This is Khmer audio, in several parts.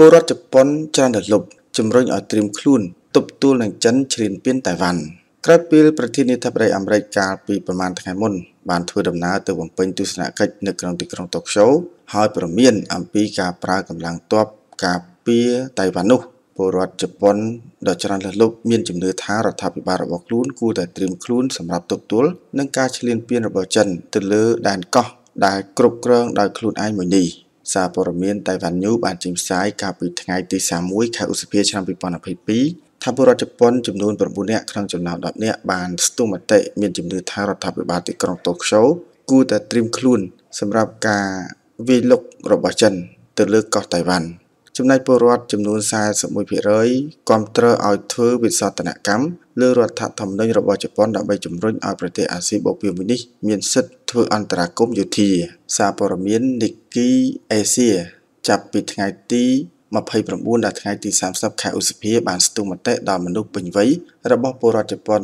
ពលរដ្ឋជប៉ុនច្រើនតែលុបជំរុញឲ្យត្រៀមខ្លួនទប់ទល់នឹងចិនឈ្លានពានតៃវ៉ាន់ក្រោយពីប្រធានាធិបតីអាមេរិកកាលពីប្រមាណថ្ងៃមុនបានធ្វើដំណើរទៅបំពេញទស្សនកិច្ចនៅក្នុងទីក្រុងតូក្យូហើយប្រមានអំពីការប្រើកម្លាំងទ័ពការពារតៃវ៉ាន់នោះពលរដ្ឋជប៉ុនដ៏ច្រើនលើសលប់មានជំនឿថារដ្ឋាភិបាលរបស់ខ្លួនគួរតែត្រៀមខ្លួនសម្រាប់ទប់ទល់នឹងការឈ្លានពានរបស់ចិនទៅលើដែនកោះដែលគ្រប់គ្រងដោយខ្លួនឯងមួយនេះ។សារព័ត៌មានតៃវ៉ាន់ញូបានចេញផ្សាយកាលពីថ្ងៃទី31ខែឧសភាឆ្នាំ2022ថាពលរដ្ឋជប៉ុនចំនួន9នាក់ក្នុងចំណោម10នាក់បានស្ទង់មតិមានជំនឿថារដ្ឋាភិបាលទីក្រុងតូក្យូគួរតែត្រៀមខ្លួនសម្រាប់ការវាយលុករបស់ចិនទៅលើកោះតៃវ៉ាន់។ចំណែកពលរដ្ឋចំនួន41%គាំទ្រឲ្យធ្វើវិសោធនកម្មលើរដ្ឋធម្មនុញ្ញរបស់ជប៉ុនដើម្បីជំរុញឲ្យប្រទេសអាស៊ីបូព៌ាមួយនេះ មានសិទ្ធិធ្វើអន្តរាគមន៍យោធា សារព័ត៌មាន Nikkei Asia ចាប់ពីថ្ងៃទី29ដល់ថ្ងៃទី30ខែឧសភា បានស្ទុះមតិដល់មនុស្សពេញវ័យរបស់ពលរដ្ឋជប៉ុន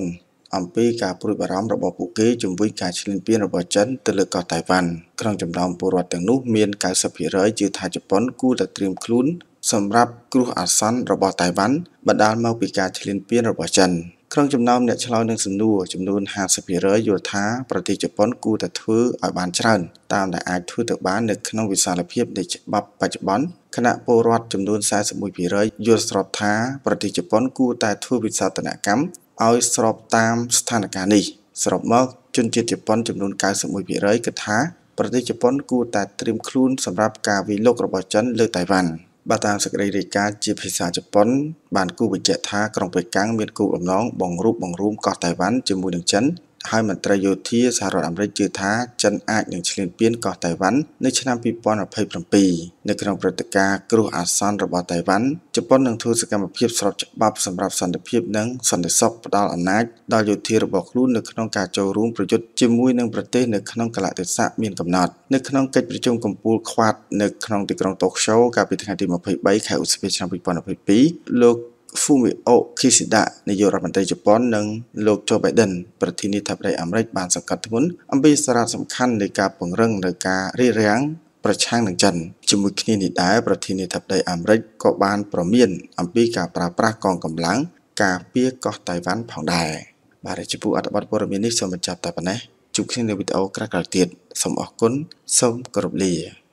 អំពីការព្រួយបារម្ភរបស់ពួកគេជំវិញការឈ្លានពានរបស់ចិនទៅលើកោះតៃវ៉ាន់ក្នុងចំណោមពលរដ្ឋទាំងនោះមាន90%ជឿថាជប៉ុនគួរតែត្រៀមខ្លួនសម្រាប់គ្រោះអាសន្នរបស់តៃវ៉ាន់បណ្ដាលមកពីការឈ្លានពានរបស់ចិនក្នុងចំណោមអ្នកឆ្លើយនឹងសំណួរចំនួន50%យល់ថាប្រទេសជប៉ុនគួរតែធ្វើឲ្យបានច្រើនតាមដែលអាចធ្វើទៅបាននៅក្នុងវិសាលភាពនៃច្បាប់បច្ចុប្បន្នគណៈពលរដ្ឋចំនួន41%យល់ស្របថាប្រទេសជប៉ុនគួរតែធ្វើវិសាស្ត្រនកម្មឲ្យស្របតាមស្ថានភាពនេះសរុបមកជនជាតិជប៉ុន ចំនួន91%គិតថា ប្រទេសជប៉ុនគួរតែត្រៀមខ្លួនសម្រាប់ការវាយលុករបស់ចិនលើតៃវ៉ាន់បាទតាមសេចក្តីរាយការណ៍ជាភាសាជប៉ុន បានគូបញ្ជាក់ថាក្រុងប៉េកាំងមានគោលបំណងបង្រួបបង្រួមកោះតៃវ៉ាន់ជាមួយនឹងចិនហើយមន្ត្រីយោធាសហរដ្ឋអាមេរិកជឿថាចិនអាចនឹងឈ្លានពានកោះតៃវ៉ាន់នៅឆ្នាំ2027នៅក្នុងព្រឹត្តិការណ៍គ្រោះអាសន្នរបស់តៃវ៉ាន់ជប៉ុននឹងធ្វើសកម្មភាពស្របច្បាប់សម្រាប់សន្តិភាពនិងសន្តិសុខផ្ដល់អំណាចដល់យោធារបស់ខ្លួននៅក្នុងការចូលរួមប្រយុទ្ធជាមួយនឹងប្រទេសនៅក្នុងកលៈទេសៈមានកំណត់នៅក្នុងកិច្ចប្រជុំកំពូលខ្វាត់នៅក្នុងទីក្រុងតូក្យូកាលពីថ្ងៃទី23ខែឧសភាឆ្នាំ2022លោក Fumio Kishida នាយករដ្ឋមន្ត្រីជប៉ុននិងលោក Joe Biden ប្រធានាធិបតីអាមេរិកបានសង្កត់ធ្ងន់អំពីសារៈសំខាន់នៃការពង្រឹងនៅការរៀបរៀងប្រឆាំងនឹងចិនជាមួយគ្នានេះដែរប្រធានាធិបតីអាមេរិកក៏បានប្រមានអំពីការប្រើប្រាស់កងកម្លាំងការពារកោះតៃវ៉ាន់ផងដែរបាទជាពូអត្ថបទព័ត៌មាននេះសូមបញ្ចប់តែប៉ុណ្ណេះជួបគ្នានៅវីដេអូក្រោយៗទៀតសូមអរគុណសូមគោរពលា